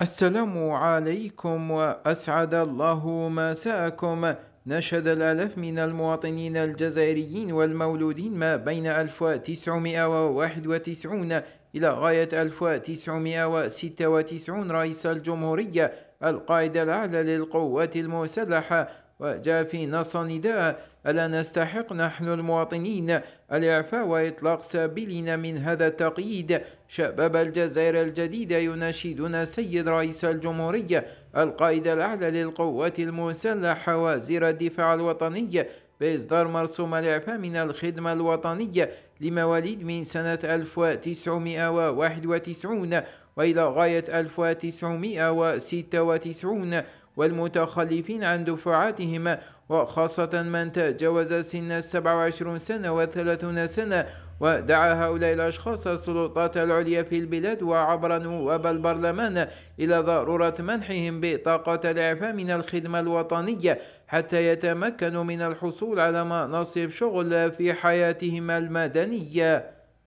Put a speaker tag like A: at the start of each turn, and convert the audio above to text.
A: السلام عليكم وأسعد الله مساءكم نشد الآلاف من المواطنين الجزائريين والمولودين ما بين 1991 إلى غاية 1996 رئيس الجمهورية القائد الأعلى للقوات المسلحة وجاء في نص النداء ألا نستحق نحن المواطنين الإعفاء وإطلاق سبيلنا من هذا التقييد شباب الجزائر الجديدة يناشدون السيد رئيس الجمهورية القائد الأعلى للقوات المسلحة وزير الدفاع الوطني بإصدار مرسوم الإعفاء من الخدمة الوطنية لمواليد من سنة 1991 وإلى غاية 1996 والمتخلفين عن دفعاتهم وخاصة من تجاوز سن السبع وعشرون سنة و30 سنة ودعا هؤلاء الأشخاص السلطات العليا في البلاد وعبر نواب البرلمان إلى ضرورة منحهم بطاقة الإعفاء من الخدمة الوطنية حتى يتمكنوا من الحصول على مناصب شغل في حياتهم المدنية